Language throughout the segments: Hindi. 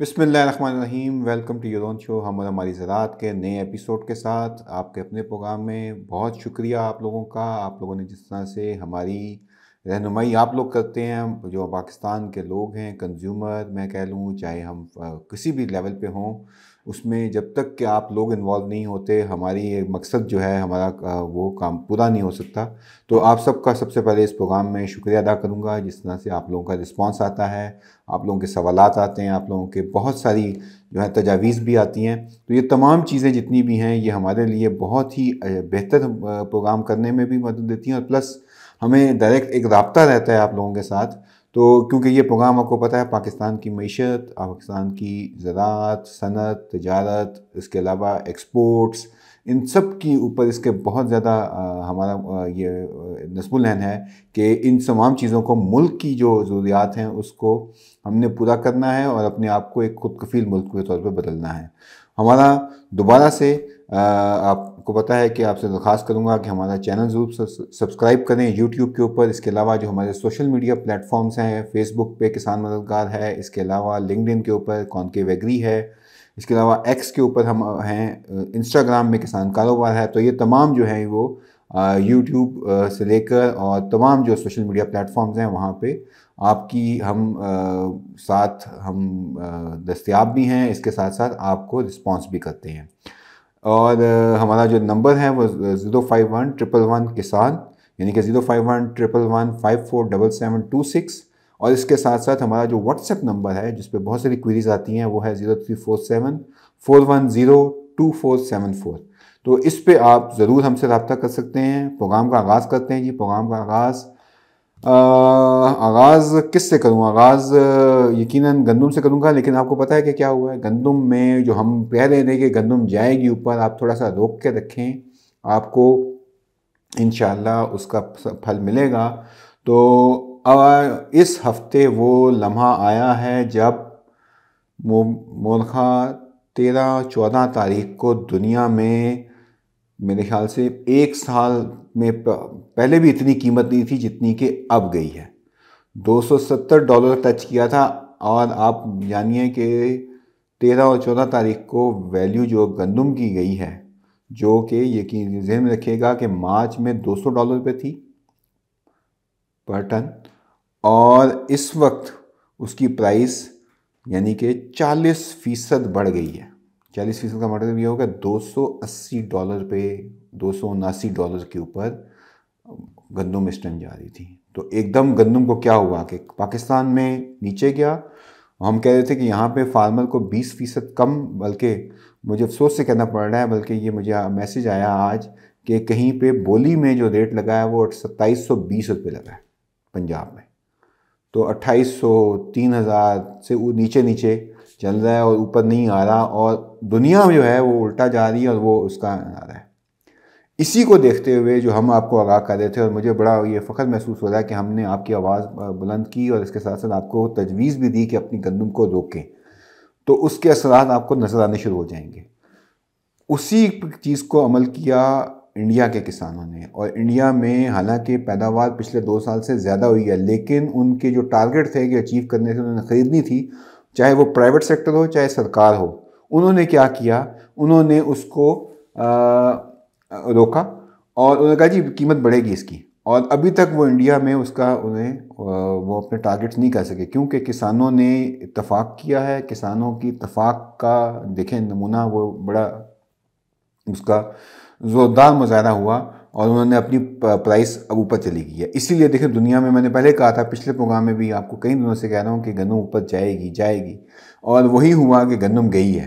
बिसमीम वेलकम टू योदोन शो हम और हमारी ज़रात के नए एपिसोड के साथ आपके अपने प्रोग्राम में बहुत शुक्रिया आप लोगों का आप लोगों ने जिस तरह से हमारी रहनुमाई आप लोग करते हैं जो पाकिस्तान के लोग हैं कंज्यूमर मैं कह लूँ चाहे हम किसी भी लेवल पे हों उसमें जब तक कि आप लोग इन्वॉल्व नहीं होते हमारी मकसद जो है हमारा वो काम पूरा नहीं हो सकता तो आप सबका सबसे पहले इस प्रोग्राम में शुक्रिया अदा करूँगा जिस तरह से आप लोगों का रिस्पॉन्स आता है आप लोगों के सवाल आते हैं आप लोगों के बहुत सारी जो है तजावीज़ भी आती हैं तो ये तमाम चीज़ें जितनी भी हैं ये हमारे लिए बहुत ही बेहतर प्रोग्राम करने में भी मदद देती हैं और प्लस हमें डायरेक्ट एक रबता रहता है आप लोगों के साथ तो क्योंकि ये प्रोग्राम आपको पता है पाकिस्तान की मीशत पाकिस्तान की ज़रात सनत तजारत इसके अलावा एक्सपोर्ट्स इन सब के ऊपर इसके बहुत ज़्यादा हमारा ये नस्बुल है कि इन तमाम चीज़ों को मुल्क की जो ज़रूरियात हैं उसको हमने पूरा करना है और अपने आप को एक खुद कफील मुल्क के तौर पर बदलना है हमारा दोबारा से आपको पता है कि आपसे दरख्वास्त तो करूँगा कि हमारा चैनल ज़रूर सब्सक्राइब करें यूट्यूब के ऊपर इसके अलावा जो हमारे सोशल मीडिया प्लेटफॉर्म्स हैं फेसबुक पे किसान मददगार है इसके अलावा लिंकड के ऊपर के वेगरी है इसके अलावा एक्स के ऊपर हम हैं इंस्टाग्राम में किसान कारोबार है तो ये तमाम जो हैं वो यूट्यूब से लेकर और तमाम जो सोशल मीडिया प्लेटफॉर्म्स हैं वहाँ पर आपकी हम आ, साथ हम दस्तियाब भी हैं इसके साथ साथ आपको रिस्पॉन्स भी करते हैं और आ, हमारा जो नंबर है वो zero five one triple one किसान यानी कि zero five one triple one five four double seven two six और इसके साथ साथ हमारा जो व्हाट्सएप नंबर है जिस पर बहुत सारी क्वेरीज़ आती हैं वो है zero three four seven four one zero two four seven four तो इस पर आप ज़रूर हमसे रबता कर सकते हैं प्रोग्राम का आगाज़ करते हैं जी प्रोग्राम का आगाज़ आगाज़ किस से करूँ आगाज़ यकीनन गंदम से करूँगा लेकिन आपको पता है कि क्या हुआ है गंदम में जो हम कह रहे थे कि गंदम जाएगी ऊपर आप थोड़ा सा रोक के रखें आपको इन उसका फल मिलेगा तो अब इस हफ्ते वो लम्हा आया है जब मोरखा तेरह चौदह तारीख को दुनिया में मेरे ख्याल से एक साल में पहले भी इतनी कीमत नहीं थी जितनी कि अब गई है 270 डॉलर टच किया था और आप जानिए कि तेरह और चौदह तारीख को वैल्यू जो गंदम की गई है जो कि यकीन जहन रखिएगा कि मार्च में 200 डॉलर पे थी पर टन और इस वक्त उसकी प्राइस यानी कि 40 फीसद बढ़ गई है चालीस फीसद का मतलब ये होगा 280 डॉलर पे दो डॉलर के ऊपर गंदम इस टाइम जा रही थी तो एकदम गंदम को क्या हुआ कि पाकिस्तान में नीचे गया हम कह रहे थे कि यहाँ पे फार्मर को 20 फीसद कम बल्कि मुझे अफसोस से कहना पड़ रहा है बल्कि ये मुझे मैसेज आया आज कि कहीं पे बोली में जो रेट लगा है वो सत्ताईस सौ बीस रुपये लगा है पंजाब में तो अट्ठाईस सौ तीन हज़ार से नीचे नीचे चल रहा है और ऊपर नहीं आ रहा और दुनिया जो है वो उल्टा जा रही है और वो उसका आ रहा है इसी को देखते हुए जो हम आपको आगाह कर रहे थे और मुझे बड़ा ये फ़ख्र महसूस हो रहा है कि हमने आपकी आवाज़ बुलंद की और इसके साथ साथ आपको तजवीज़ भी दी कि अपनी गंदम को रोकें तो उसके असर आपको नज़र आने शुरू हो जाएंगे उसी चीज़ को अमल किया इंडिया के किसानों ने और इंडिया में हालांकि पैदावार पिछले दो साल से ज़्यादा हुई है लेकिन उनके जो टारगेट थे कि अचीव करने से उन्होंने ख़रीदनी थी चाहे वो प्राइवेट सेक्टर हो चाहे सरकार हो उन्होंने क्या किया उन्होंने उसको आ, रोका और उन्होंने कहा जी कीमत बढ़ेगी इसकी और अभी तक वो इंडिया में उसका उन्हें वो अपने टारगेट्स नहीं कर सके क्योंकि किसानों ने इतफ़ाक़ किया है किसानों की इतफ़ाक़ का देखें नमूना वो बड़ा उसका ज़ोरदार मुजाहरा हुआ और उन्होंने अपनी प्राइस अब ऊपर चली गई है इसीलिए देखिए दुनिया में मैंने पहले कहा था पिछले प्रोग्राम में भी आपको कई दिनों से कह रहा हूँ कि गंदम ऊपर जाएगी जाएगी और वही हुआ कि गंदम गई है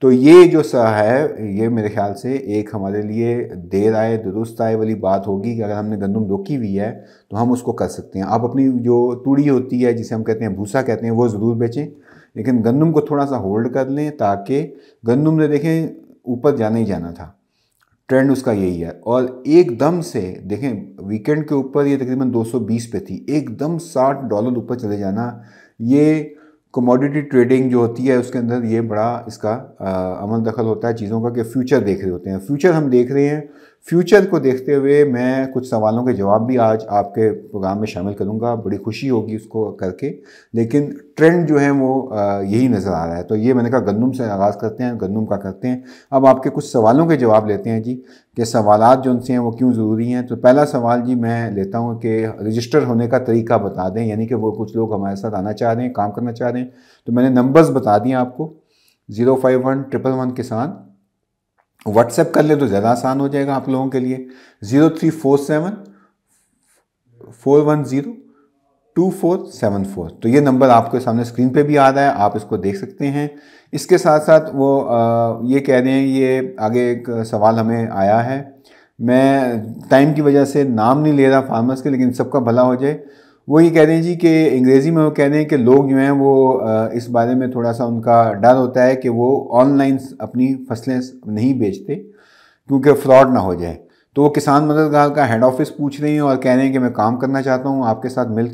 तो ये जो सा है ये मेरे ख्याल से एक हमारे लिए देर आए दुरुस्त आए वाली बात होगी कि अगर हमने गंदम रोकी हुई है तो हम उसको कर सकते हैं आप अपनी जो तूड़ी होती है जिसे हम कहते हैं भूसा कहते हैं वो ज़रूर बेचें लेकिन गंदम को थोड़ा सा होल्ड कर लें ताकि गंदम ने देखें ऊपर जाना ही जाना था ट्रेंड उसका यही है और एकदम से देखें वीकेंड के ऊपर ये तकरीबन 220 पे थी एकदम 60 डॉलर ऊपर चले जाना ये कमोडिटी ट्रेडिंग जो होती है उसके अंदर ये बड़ा इसका आ, अमल दखल होता है चीज़ों का कि फ्यूचर देख रहे होते हैं फ्यूचर हम देख रहे हैं फ्यूचर को देखते हुए मैं कुछ सवालों के जवाब भी आज आपके प्रोग्राम में शामिल करूंगा बड़ी खुशी होगी उसको करके लेकिन ट्रेंड जो है वो यही नज़र आ रहा है तो ये मैंने कहा गंदम से आगाज़ करते हैं गंदम का करते हैं अब आपके कुछ सवालों के जवाब लेते हैं जी कि सवाल जो उनसे हैं वो क्यों ज़रूरी हैं तो पहला सवाल जी मैं लेता हूँ कि रजिस्टर होने का तरीका बता दें यानी कि वो कुछ लोग हमारे साथ आना चाह रहे हैं काम करना चाह रहे हैं तो मैंने नंबर्स बता दिए आपको zero five one triple one किसान व्हाट्सएप कर ले तो ज़्यादा आसान हो जाएगा आप लोगों के लिए zero three four seven four one zero two four seven four तो ये नंबर आपके सामने स्क्रीन पे भी आ रहा है आप इसको देख सकते हैं इसके साथ साथ वो ये कह रहे हैं ये आगे एक सवाल हमें आया है मैं टाइम की वजह से नाम नहीं ले रहा फार्मर्स के लेकिन सबका भला हो जाए वो ये कह रहे हैं जी कि अंग्रेज़ी में वो कह रहे हैं कि लोग जो हैं वो इस बारे में थोड़ा सा उनका डर होता है कि वो ऑनलाइन अपनी फसलें नहीं बेचते क्योंकि फ्रॉड ना हो जाए तो वो किसान मददगार का हेड ऑफिस पूछ रही हैं और कह रहे हैं कि मैं काम करना चाहता हूँ आपके साथ मिल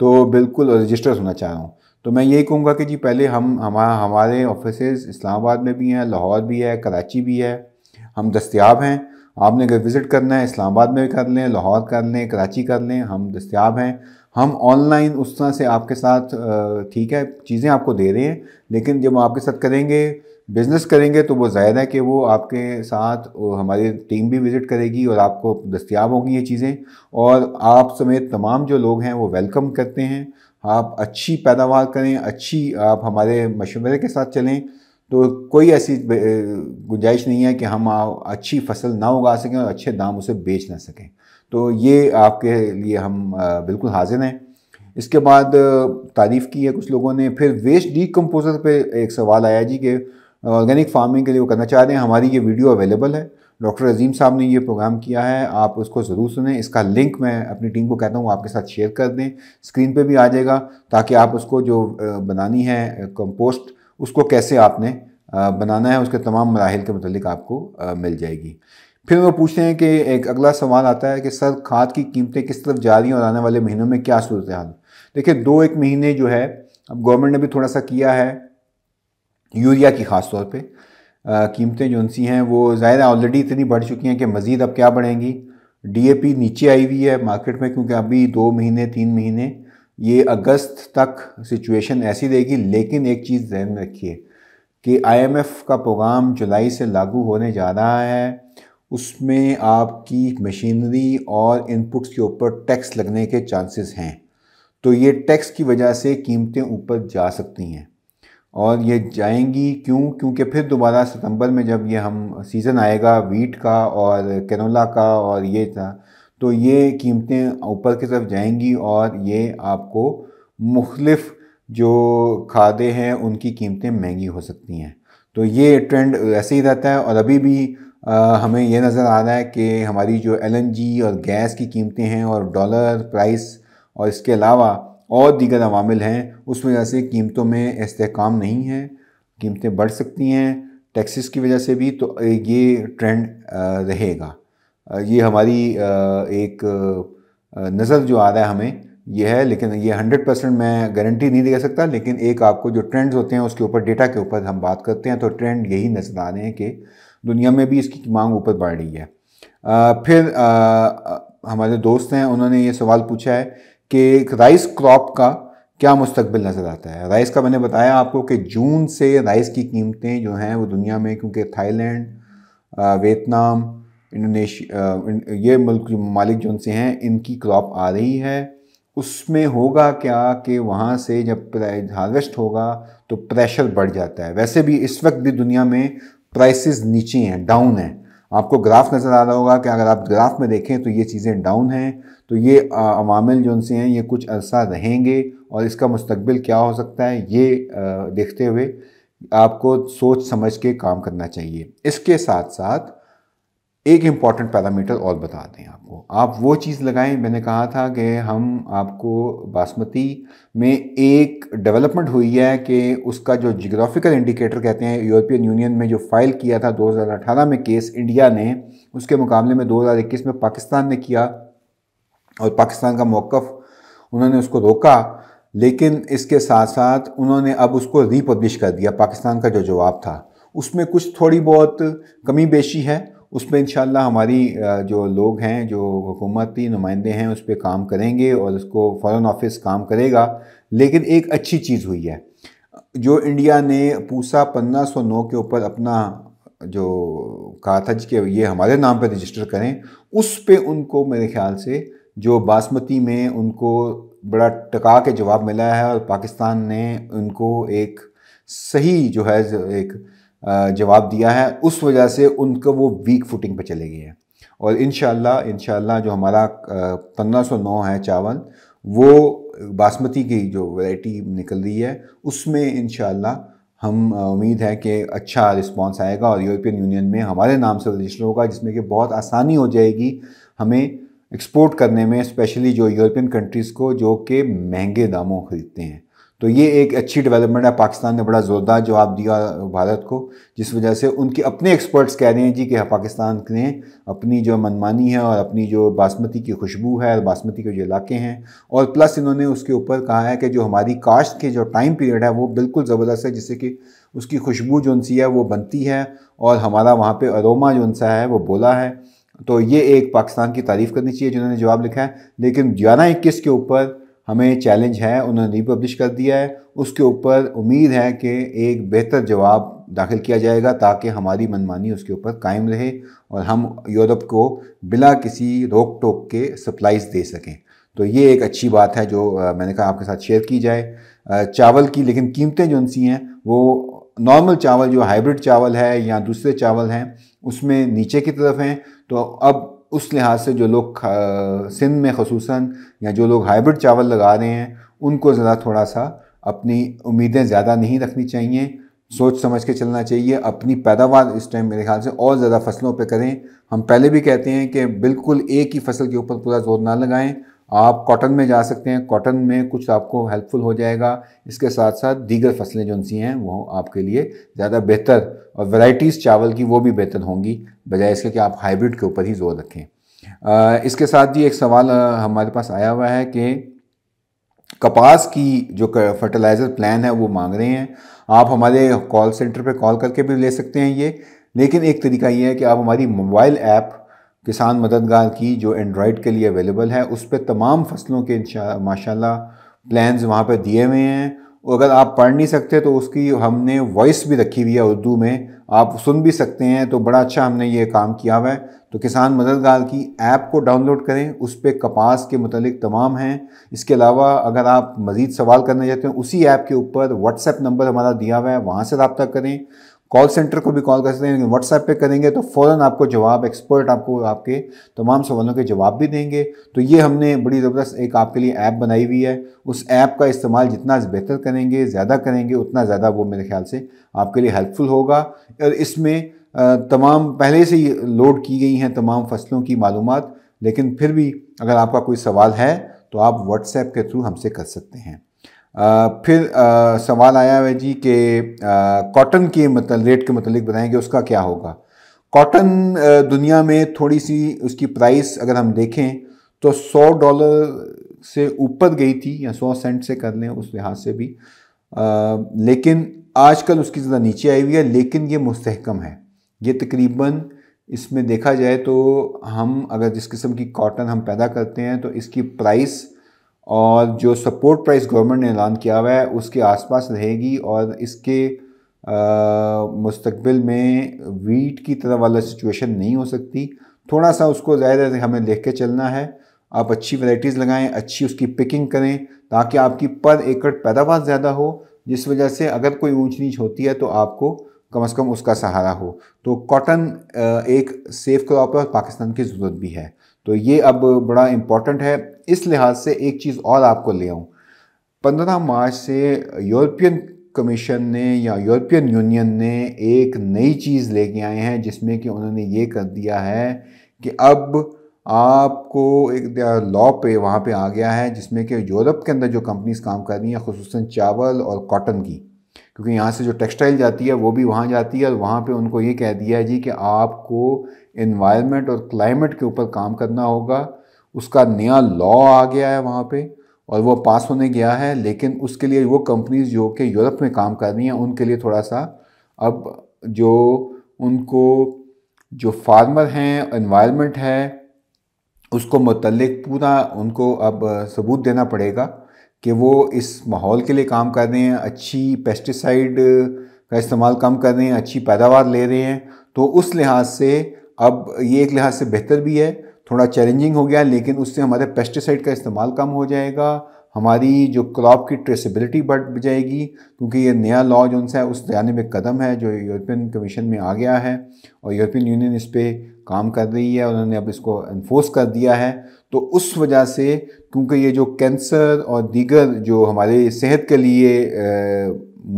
तो बिल्कुल रजिस्टर होना चाह रहा हूँ तो मैं यही कहूँगा कि जी पहले हम हमारा हमारे ऑफिस इस्लामाबाद में भी हैं लाहौर भी है कराची भी है हम दस्तियाब हैं आपने अगर विज़िट करना है इस्लामाबाद में भी कर लें लाहौर कर लें कराची कर लें हम दस्तियाब हैं हम ऑनलाइन उस तरह से आपके साथ ठीक है चीज़ें आपको दे रहे हैं लेकिन जब हम आपके साथ करेंगे बिज़नेस करेंगे तो वो ज़ाहिर है कि वो आपके साथ हमारी टीम भी विज़िट करेगी और आपको दस्तियाब होंगी ये चीज़ें और आप समेत तमाम जो लोग हैं वो वेलकम करते हैं आप अच्छी पैदावार करें अच्छी आप हमारे मशवरे के साथ चलें तो कोई ऐसी गुंजाइश नहीं है कि हम अच्छी फसल ना उगा सकें और अच्छे दाम उसे बेच ना सकें तो ये आपके लिए हम बिल्कुल हाजिर हैं इसके बाद तारीफ़ की है कुछ लोगों ने फिर वेस्ट डीकम्पोज़र पे एक सवाल आया जी कि ऑर्गेनिक फार्मिंग के लिए वो करना चाह रहे हैं हमारी ये वीडियो अवेलेबल है डॉक्टर अजीम साहब ने ये प्रोग्राम किया है आप उसको ज़रूर सुने इसका लिंक मैं अपनी टीम को कहता हूँ आपके साथ शेयर कर दें स्क्रीन पे भी आ जाएगा ताकि आप उसको जो बनानी है कंपोस्ट उसको कैसे आपने बनाना है उसके तमाम मराहल के मतलब आपको मिल जाएगी फिर वो पूछते हैं कि एक अगला सवाल आता है कि सर खाद की कीमतें किस तरफ जा रही हैं और आने वाले महीनों में क्या सूरत हाल देखिए दो एक महीने जो है अब गवर्नमेंट ने भी थोड़ा सा किया है यूरिया की ख़ास तौर पे कीमतें जो उनसी हैं वो ज़ाहिर ऑलरेडी इतनी बढ़ चुकी हैं कि मज़ीद अब क्या बढ़ेंगी डीएपी नीचे आई हुई है मार्केट में क्योंकि अभी दो महीने तीन महीने ये अगस्त तक सिचुएशन ऐसी रहेगी लेकिन एक चीज़ जहन में रखिए कि आईएमएफ का प्रोग्राम जुलाई से लागू होने जा रहा है उसमें आपकी मशीनरी और इनपुट्स के ऊपर टैक्स लगने के चांसेस हैं तो ये टैक्स की वजह से कीमतें ऊपर जा सकती हैं और ये जाएंगी क्यों क्योंकि फिर दोबारा सितंबर में जब ये हम सीज़न आएगा वीट का और कैनोला का और ये था तो ये कीमतें ऊपर की तरफ जाएंगी और ये आपको मुख्तफ जो खादे हैं उनकी कीमतें महंगी हो सकती हैं तो ये ट्रेंड ऐसे ही रहता है और अभी भी आ, हमें यह नज़र आ रहा है कि हमारी जो एलएनजी और गैस की कीमतें हैं और डॉलर प्राइस और इसके अलावा और दीगर अवामिल हैं उस वजह से कीमतों में इसकाम नहीं है कीमतें बढ़ सकती हैं टैक्सेस की वजह से भी तो ये ट्रेंड रहेगा ये हमारी एक नज़र जो आ रहा है हमें ये है लेकिन ये हंड्रेड परसेंट मैं गारंटी नहीं दे सकता लेकिन एक आपको जो ट्रेंड्स होते हैं उसके ऊपर डेटा के ऊपर हम बात करते हैं तो ट्रेंड यही नज़र आ रहे हैं कि दुनिया में भी इसकी मांग ऊपर बढ़ रही है फिर हमारे दोस्त हैं उन्होंने ये सवाल पूछा है कि राइस क्रॉप का क्या मुस्तबिल नज़र आता है राइस का मैंने बताया आपको कि जून से राइस की कीमतें जो हैं वो दुनिया में क्योंकि थाईलैंड वियतनाम इंडोनेशिया ये मुल्क ममालिक जो उनसे हैं इनकी क्रॉप आ रही है उसमें होगा क्या कि वहाँ से जब हार्वेस्ट होगा तो प्रेशर बढ़ जाता है वैसे भी इस वक्त भी दुनिया में प्राइसेस नीचे हैं डाउन हैं आपको ग्राफ नज़र आ रहा होगा कि अगर आप ग्राफ में देखें तो ये चीज़ें डाउन हैं तो ये अवामिल जो उनसे हैं ये कुछ अरसा रहेंगे और इसका मुस्तबिल क्या हो सकता है ये देखते हुए आपको सोच समझ के काम करना चाहिए इसके साथ साथ एक इम्पॉर्टेंट पैरामीटर और बता दें आपको आप वो चीज़ लगाएं मैंने कहा था कि हम आपको बासमती में एक डेवलपमेंट हुई है कि उसका जो जियोग्राफिकल इंडिकेटर कहते हैं यूरोपियन यूनियन में जो फाइल किया था 2018 में केस इंडिया ने उसके मुकाबले में 2021 में पाकिस्तान ने किया और पाकिस्तान का मौक़ उन्होंने उसको रोका लेकिन इसके साथ साथ उन्होंने अब उसको रीपब्लिश कर दिया पाकिस्तान का जो जवाब था उसमें कुछ थोड़ी बहुत कमी बेशी है उसमें इन हमारी जो लोग हैं जो हुकूमती नुमाइंदे हैं उस पर काम करेंगे और उसको फ़ॉरन ऑफिस काम करेगा लेकिन एक अच्छी चीज़ हुई है जो इंडिया ने पूसा पन्ना सौ नौ के ऊपर अपना जो कहा था जिसके ये हमारे नाम पर रजिस्टर करें उस पर उनको मेरे ख्याल से जो बासमती में उनको बड़ा टका के जवाब मिला है और पाकिस्तान ने उनको एक सही जो है एक जवाब दिया है उस वजह से उनका वो वीक फुटिंग पे चले गए हैं और इन शाह जो हमारा पंद्रह सौ नौ है चावल वो बासमती की जो वैरायटी निकल रही है उसमें इन हम उम्मीद है कि अच्छा रिस्पांस आएगा और यूरोपियन यूनियन में हमारे नाम से रजिस्टर होगा जिसमें कि बहुत आसानी हो जाएगी हमें एक्सपोर्ट करने में स्पेशली जो यूरोपियन कंट्रीज़ को जो कि महंगे दामों ख़रीदते हैं तो ये एक अच्छी डेवलपमेंट है पाकिस्तान ने बड़ा ज़ोरदार जवाब दिया भारत को जिस वजह से उनके अपने एक्सपर्ट्स कह रहे हैं जी कि पाकिस्तान ने अपनी जो मनमानी है और अपनी जो बासमती की खुशबू है और बासमती के जो इलाके हैं और प्लस इन्होंने उसके ऊपर कहा है कि जो हमारी काश्त के जो टाइम पीरियड है वो बिल्कुल ज़बरदस्त है जिससे कि उसकी खुशबू जो सी है वो बनती है और हमारा वहाँ पर अरोमा जो सा है वो बोला है तो ये एक पाकिस्तान की तारीफ़ करनी चाहिए जिन्होंने जवाब लिखा है लेकिन ग्यारह इक्कीस के ऊपर हमें चैलेंज है उन्होंने रीपब्लिश कर दिया है उसके ऊपर उम्मीद है कि एक बेहतर जवाब दाखिल किया जाएगा ताकि हमारी मनमानी उसके ऊपर कायम रहे और हम यूरोप को बिना किसी रोक टोक के सप्लाइज दे सकें तो ये एक अच्छी बात है जो मैंने कहा आपके साथ शेयर की जाए चावल की लेकिन कीमतें जो सी हैं वो नॉर्मल चावल जो हाइब्रिड चावल है या दूसरे चावल हैं उसमें नीचे की तरफ हैं तो अब उस लिहाज से जो लोग सिंध में खसूस या जो लोग हाइब्रिड चावल लगा रहे हैं उनको ज़रा थोड़ा सा अपनी उम्मीदें ज़्यादा नहीं रखनी चाहिए सोच समझ के चलना चाहिए अपनी पैदावार इस टाइम मेरे ख्याल से और ज़्यादा फसलों पे करें हम पहले भी कहते हैं कि बिल्कुल एक ही फसल के ऊपर पूरा जोर ना लगाएं आप कॉटन में जा सकते हैं कॉटन में कुछ आपको हेल्पफुल हो जाएगा इसके साथ साथ दीगर फसलें जो सी हैं वो आपके लिए ज़्यादा बेहतर और वैराइटीज़ चावल की वो भी बेहतर होंगी बजाय इसके कि आप हाइब्रिड के ऊपर ही जोर रखें इसके साथ ही एक सवाल हमारे पास आया हुआ है कि कपास की जो फर्टिलाइज़र प्लान है वो मांग रहे हैं आप हमारे कॉल सेंटर पर कॉल करके भी ले सकते हैं ये लेकिन एक तरीका ये है कि आप हमारी मोबाइल ऐप किसान मददगार की जो एंड्रॉयड के लिए अवेलेबल है उस पर तमाम फसलों के माशाल्लाह प्लान्स वहाँ पर दिए हुए हैं और अगर आप पढ़ नहीं सकते तो उसकी हमने वॉइस भी रखी हुई है उर्दू में आप सुन भी सकते हैं तो बड़ा अच्छा हमने ये काम किया हुआ है तो किसान मददगार की ऐप को डाउनलोड करें उस पर कपास के मतलब तमाम हैं इसके अलावा अगर आप मज़ीद सवाल करना चाहते हैं उसी ऐप के ऊपर व्हाट्सएप नंबर हमारा दिया हुआ है वहाँ से रबता करें कॉल सेंटर को भी कॉल कर सकते हैं लेकिन व्हाट्सएप पे करेंगे तो फ़ौरन आपको जवाब एक्सपर्ट आपको आपके तमाम सवालों के जवाब भी देंगे तो ये हमने बड़ी ज़बरदस्त एक आपके लिए ऐप बनाई हुई है उस ऐप का इस्तेमाल जितना बेहतर करेंगे ज़्यादा करेंगे उतना ज़्यादा वो मेरे ख्याल से आपके लिए हेल्पफुल होगा और इसमें तमाम पहले से ही लोड की गई हैं तमाम फसलों की मालूम लेकिन फिर भी अगर आपका कोई सवाल है तो आप व्हाट्सएप के थ्रू हमसे कर सकते हैं आ, फिर आ, सवाल आया है जी कि कॉटन के मतलब रेट के मतलब बताएंगे उसका क्या होगा कॉटन दुनिया में थोड़ी सी उसकी प्राइस अगर हम देखें तो 100 डॉलर से ऊपर गई थी या 100 सेंट से कर लें उस लिहाज से भी आ, लेकिन आजकल उसकी ज़्यादा नीचे आई हुई है लेकिन ये मुस्तकम है ये तकरीबन इसमें देखा जाए तो हम अगर जिस किस्म की कॉटन हम पैदा करते हैं तो इसकी प्राइस और जो सपोर्ट प्राइस गवर्नमेंट ने ऐलान किया हुआ है उसके आसपास रहेगी और इसके मुस्तबिल में वीट की तरह वाला सिचुएशन नहीं हो सकती थोड़ा सा उसको ज़ाहिर है हमें देख के चलना है आप अच्छी वैराइटीज़ लगाएं अच्छी उसकी पिकिंग करें ताकि आपकी पर एकड़ पैदावार ज़्यादा हो जिस वजह से अगर कोई ऊंच नीच होती है तो आपको कम अज़ कम उसका सहारा हो तो कॉटन एक सेफ क्रॉप है और पाकिस्तान की ज़रूरत भी है तो ये अब बड़ा इम्पॉर्टेंट है इस लिहाज से एक चीज़ और आपको ले आऊँ पंद्रह मार्च से यूरोपियन कमीशन ने या यूरोपियन यूनियन ने एक नई चीज़ लेके आए हैं जिसमें कि उन्होंने ये कर दिया है कि अब आपको एक लॉ पे वहाँ पे आ गया है जिसमें कि यूरोप के अंदर जो कंपनीज काम कर रही हैं खसूस चावल और कॉटन की क्योंकि यहाँ से जो टेक्सटाइल जाती है वो भी वहाँ जाती है और वहाँ पे उनको ये कह दिया है जी कि आपको इन्वायरमेंट और क्लाइमेट के ऊपर काम करना होगा उसका नया लॉ आ गया है वहाँ पे और वो पास होने गया है लेकिन उसके लिए वो कंपनीज जो कि यूरोप में काम कर रही हैं उनके लिए थोड़ा सा अब जो उनको जो फार्मर हैं इन्वायरमेंट है उसको मतलब पूरा उनको अब सबूत देना पड़ेगा कि वो इस माहौल के लिए काम कर रहे हैं अच्छी पेस्टिसाइड का इस्तेमाल कम कर रहे हैं अच्छी पैदावार ले रहे हैं तो उस लिहाज से अब ये एक लिहाज से बेहतर भी है थोड़ा चैलेंजिंग हो गया लेकिन उससे हमारे पेस्टिसाइड का इस्तेमाल कम हो जाएगा हमारी जो क्रॉप की ट्रेसिबिलिटी बढ़ जाएगी क्योंकि ये नया लॉ जो सा है उस जाने में कदम है जो यूरोपियन कमीशन में आ गया है और यूरोपियन यूनियन इस पर काम कर रही है उन्होंने अब इसको इन्फोर्स कर दिया है तो उस वजह से क्योंकि ये जो कैंसर और दीगर जो हमारे सेहत के लिए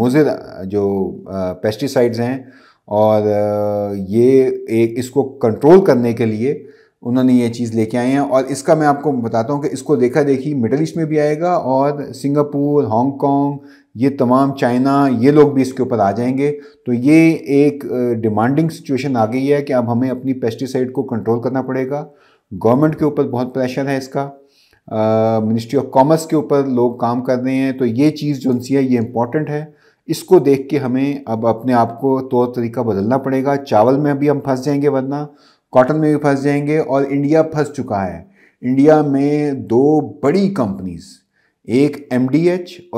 मुजर जो पेस्टिसाइड्स हैं और ये एक इसको कंट्रोल करने के लिए उन्होंने ये चीज़ लेके आए हैं और इसका मैं आपको बताता हूँ कि इसको देखा देखी मिडल ईस्ट में भी आएगा और सिंगापुर हांगकॉन्ग ये तमाम चाइना ये लोग भी इसके ऊपर आ जाएंगे तो ये एक डिमांडिंग सिचुएशन आ गई है कि अब हमें अपनी पेस्टिसाइड को कंट्रोल करना पड़ेगा गवर्नमेंट के ऊपर बहुत प्रेशर है इसका मिनिस्ट्री ऑफ कॉमर्स के ऊपर लोग काम कर रहे हैं तो ये चीज़ जो है ये इम्पॉर्टेंट है इसको देख के हमें अब अपने आप को तौर तरीका बदलना पड़ेगा चावल में भी हम फंस जाएंगे वरना कॉटन में भी फंस जाएंगे और इंडिया फंस चुका है इंडिया में दो बड़ी कंपनीज एक एम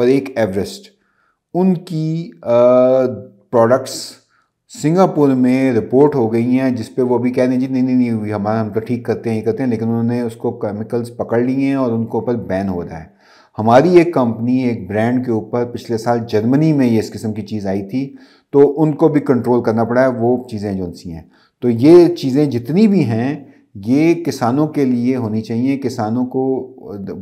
और एक एवरेस्ट उनकी प्रोडक्ट्स सिंगापुर में रिपोर्ट हो गई हैं जिस पे वो अभी कह रहे हैं जी नहीं नहीं नहीं हुई हमारा हम तो ठीक करते हैं करते हैं लेकिन उन्होंने उसको केमिकल्स पकड़ लिए हैं और उनके ऊपर बैन हो रहा है हमारी एक कंपनी एक ब्रांड के ऊपर पिछले साल जर्मनी में ये इस किस्म की चीज़ आई थी तो उनको भी कंट्रोल करना पड़ा है वो चीज़ें जो सी हैं तो ये चीज़ें जितनी भी हैं ये किसानों के लिए होनी चाहिए किसानों को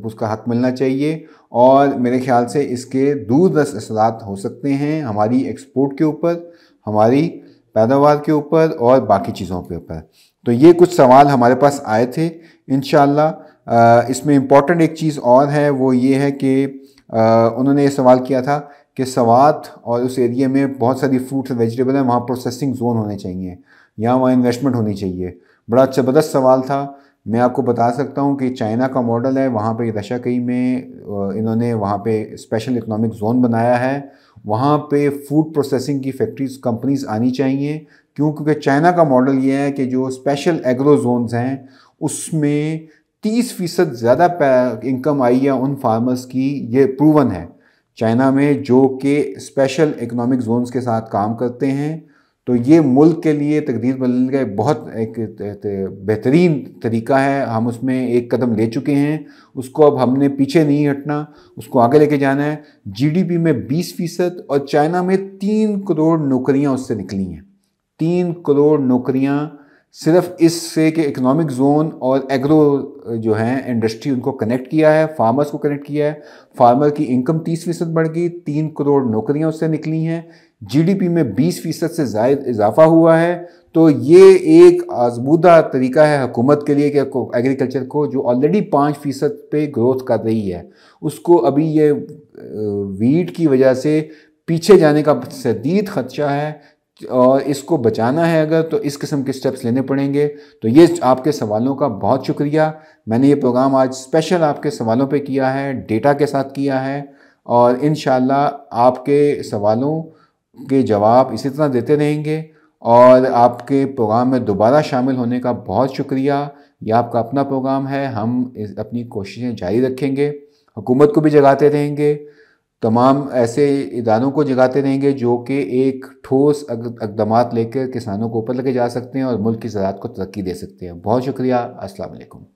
उसका हक मिलना चाहिए और मेरे ख्याल से इसके दूरदस्त असरात हो सकते हैं हमारी एक्सपोर्ट के ऊपर हमारी पैदावार के ऊपर और बाकी चीज़ों के ऊपर तो ये कुछ सवाल हमारे पास आए थे इन इसमें इम्पॉर्टेंट एक चीज़ और है वो ये है कि उन्होंने ये सवाल किया था कि सवात और उस एरिया में बहुत सारी फ्रूट्स वेजिटेबल हैं वहाँ प्रोसेसिंग जोन होने चाहिए या वहाँ इन्वेस्टमेंट होनी चाहिए बड़ा ज़बरदस्त सवाल था मैं आपको बता सकता हूँ कि चाइना का मॉडल है वहाँ रशा रशाकई में इन्होंने वहाँ पर स्पेशल इकोनॉमिक जोन बनाया है वहाँ पर फूड प्रोसेसिंग की फैक्ट्रीज कंपनीज आनी चाहिए क्यों क्योंकि चाइना का मॉडल ये है कि जो स्पेशल एग्रो जोन्स हैं उसमें तीस फीसद ज़्यादा इनकम आई है उन फार्मर्स की ये प्रूवन है चाइना में जो कि स्पेशल इकोनॉमिक जोन्स के साथ काम करते हैं तो ये मुल्क के लिए तकदीर बदल गए बहुत एक बेहतरीन तरीका है हम उसमें एक कदम ले चुके हैं उसको अब हमने पीछे नहीं हटना उसको आगे लेके जाना है जीडीपी में 20 फीसद और चाइना में तीन करोड़ नौकरियां उससे निकली हैं तीन करोड़ नौकरियां सिर्फ इससे कि इकोनॉमिक जोन और एग्रो जो हैं इंडस्ट्री उनको कनेक्ट किया है फार्मर्स को कनेक्ट किया है फार्मर की इनकम तीस फीसद बढ़ गई तीन करोड़ नौकरियां उससे निकली हैं जीडीपी में बीस फीसद से जायद इजाफा हुआ है तो ये एक आजमूदा तरीका है हुकूमत के लिए कि एग्रीकल्चर को जो ऑलरेडी पाँच फ़ीसद पे ग्रोथ कर रही है उसको अभी ये वीट की वजह से पीछे जाने का शदीद ख़दशा है और इसको बचाना है अगर तो इस किस्म के स्टेप्स लेने पड़ेंगे तो ये आपके सवालों का बहुत शुक्रिया मैंने ये प्रोग्राम आज स्पेशल आपके सवालों पे किया है डेटा के साथ किया है और इन आपके सवालों के जवाब इसी तरह देते रहेंगे और आपके प्रोग्राम में दोबारा शामिल होने का बहुत शुक्रिया यह आपका अपना प्रोग्राम है हम अपनी कोशिशें जारी रखेंगे हुकूमत को भी जगाते रहेंगे तमाम ऐसे इदारों को जगाते रहेंगे जो कि एक ठोस इकदाम लेकर किसानों को ऊपर लगे जा सकते हैं और मुल्क की ज़रात को तरक्की दे सकते हैं बहुत शुक्रिया अस्सलाम वालेकुम